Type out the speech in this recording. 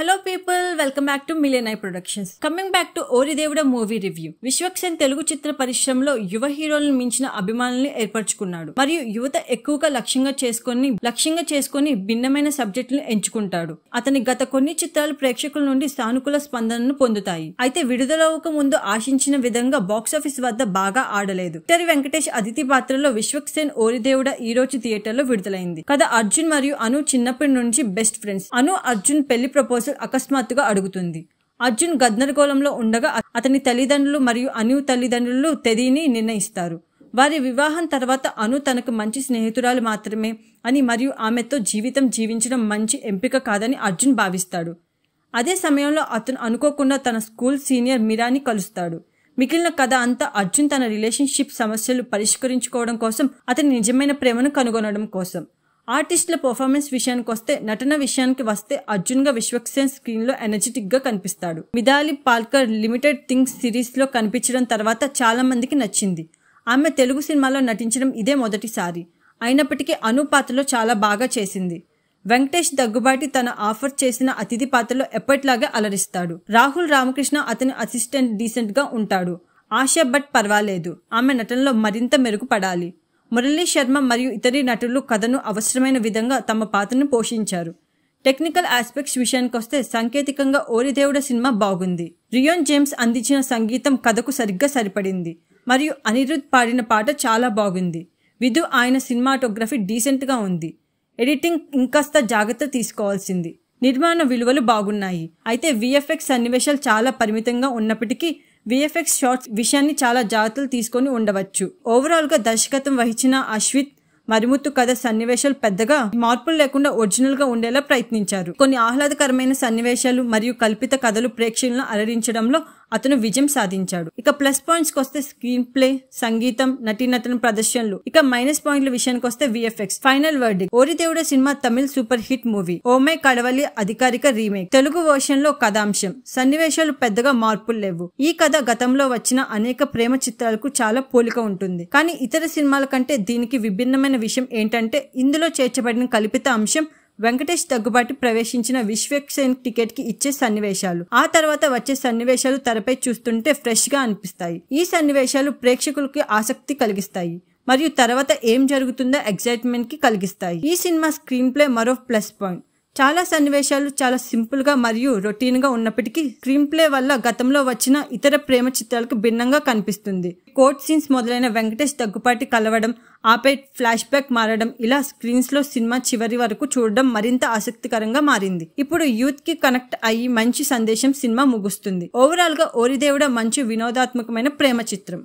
hello people welcome back to million I productions coming back to Ori Devuda movie review Vishwaksen Telugu చిత్ర పరిశ్రమలో యువ హీరోలను మించిన అభిమానుల్ని ఏర్పరచుకున్నాడు మరియు యువత ఎక్కువగా లక్ష్యంగా చేసుకుని లక్ష్యంగా చేసుకుని భిన్నమైన సబ్జెక్టులను ఎంచుకుంటాడు అతని గత కొన్ని చిత్రాలు ప్రేక్షకుల నుండి సానుకూల స్పందనను పొందుతాయి అయితే విడుదలవక ముందు ఆశించిన విధంగా బాక్సాఫీస్ వద్ద బాగా ఆడలేదు తెరి వెంకటేష్ అతిథి పాత్రలో విశ్వక్సేన్ ఓరి దేవుడ ఈ రోజు థియేటర్లో విడుదలైంది కథ అర్జున్ మరియు అను చిన్నప్పటి నుంచి బెస్ట్ ఫ్రెండ్స్ అను అర్జున్ పెళ్లి ప్రపోజల్ కౌన్సిల్ అకస్మాత్తుగా అడుగుతుంది అర్జున్ గద్నరగోళంలో ఉండగా అతని తల్లిదండ్రులు మరియు అను తల్లిదండ్రులు తెదీని నిర్ణయిస్తారు వారి వివాహం తర్వాత అను తనకు మంచి స్నేహితురాలు మాత్రమే అని మరియు ఆమెతో జీవితం జీవించడం మంచి ఎంపిక కాదని అర్జున్ భావిస్తాడు అదే సమయంలో అతను అనుకోకుండా తన స్కూల్ సీనియర్ మిరాని కలుస్తాడు మిగిలిన కథ అంతా అర్జున్ తన రిలేషన్షిప్ సమస్యలు పరిష్కరించుకోవడం కోసం అతని నిజమైన ప్రేమను కనుగొనడం కోసం ఆర్టిస్టుల పర్ఫార్మెన్స్ విషయానికి వస్తే నటన విషయానికి వస్తే అర్జున్ గా విశ్వక్సేన్ స్క్రీన్ లో ఎనర్జెటిక్ గా కనిపిస్తాడు Mithali Palkar limited things series లో కనిపించడం తర్వాత చాలా మందికి నచ్చింది ఆమె తెలుగు సినిమాలో నటించడం ఇదే మొదటిసారి అయినప్పటికీ అను పాత్రలో చాలా బాగా చేసింది వెంకటేష్ దగ్గుబాటి తన ఆఫర్ చేసిన అతిథి పాత్రలో ఎప్పటిలాగా అలరిస్తాడు రాహుల్ రామకృష్ణ అతని అసిస్టెంట్ డీసెంట్ గా ఉంటాడు ఆశా భట్ పర్వాలేదు ఆమె నటనలో మరింత మెరుగుపడాలి మురళీ శర్మ మరియు ఇతర నటులు కథను అవసరమైన విధంగా తమ పాత్రను పోషించారు టెక్నికల్ ఆస్పెక్ట్స్ విషయానికొస్తే సాంకేతికంగా ఓరిదేవుడ సినిమా బాగుంది రియోన్ జేమ్స్ అందించిన సంగీతం కథకు సరిగ్గా సరిపడింది మరియు అనిరుద్ధ్ పాడిన పాట చాలా బాగుంది విధు ఆయన సినిమాటోగ్రఫీ డీసెంట్గా ఉంది ఎడిటింగ్ ఇంకాస్త జాగ్రత్త తీసుకోవాల్సింది నిర్మాణ విలువలు బాగున్నాయి అయితే విఎఫ్ఎక్స్ సన్నివేశాలు చాలా పరిమితంగా ఉన్నప్పటికీ విఎఫ్ఎక్స్ షార్ట్స్ విషయాన్ని చాలా జాగ్రత్తలు తీసుకొని ఉండవచ్చు ఓవరాల్గా దర్శకత్వం వహించిన అశ్విత్ మరిముత్తు కథ సన్నివేశాలు పెద్దగా మార్పులు లేకుండా ఒరిజినల్ గా ఉండేలా ప్రయత్నించారు కొన్ని ఆహ్లాదకరమైన సన్నివేశాలు మరియు కల్పిత కథలు ప్రేక్షకులను అలరించడంలో అతను విజయం సాధించాడు ఇక ప్లస్ పాయింట్స్ కొస్తే వస్తే స్క్రీన్ ప్లే సంగీతం నటీనటన ప్రదర్శనలు ఇక మైనస్ పాయింట్ల విషయానికి వస్తే VFX final word Ori Devuda సినిమా Tamil super hit movie oh my Kadavule అధికారిక రీమేక్ తెలుగు వర్షన్ లో కథాంశం సన్నివేశాలు పెద్దగా మార్పులు లేవు ఈ కథ గతంలో వచ్చిన అనేక ప్రేమ చిత్రాలకు చాలా పోలిక ఉంటుంది కానీ ఇతర సినిమాల కంటే దీనికి విభిన్నమైన విషయం ఏంటంటే ఇందులో చేర్చబడిన కల్పిత అంశం వెంకటేష్ దగ్గుబాటి ప్రవేశించిన విశ్వక్సేన్ టికెట్ కి ఇచ్చే సన్నివేశాలు ఆ తర్వాత వచ్చే సన్నివేశాలు తెరపై చూస్తుంటే ఫ్రెష్ గా అనిపిస్తాయి ఈ సన్నివేశాలు ప్రేక్షకులకి ఆసక్తి కలిగిస్తాయి మరియు తర్వాత ఏం జరుగుతుందో ఎగ్జైట్మెంట్ కి కలిగిస్తాయి ఈ సినిమా స్క్రీన్ ప్లే మరో ప్లస్ పాయింట్ చాలా సన్నివేశాలు చాలా సింపుల్గా మరియు రొటీన్గా ఉన్నప్పటికీ స్క్రీన్ ప్లే వల్ల గతంలో వచ్చిన ఇతర ప్రేమ చిత్రాలకు భిన్నంగా కనిపిస్తుంది కోర్ట్ సీన్స్ మొదలైన వెంకటేష్ దగ్గుపాటి కలవడం ఆపై ఫ్లాష్ బ్యాక్ మారడం ఇలా స్క్రీన్స్లో సినిమా చివరి వరకు చూడడం మరింత ఆసక్తికరంగా మారింది ఇప్పుడు యూత్కి కనెక్ట్ అయ్యి మంచి సందేశం సినిమా ముగుస్తుంది ఓవరాల్గా ఓరిదేవుడ మంచి వినోదాత్మకమైన ప్రేమ చిత్రం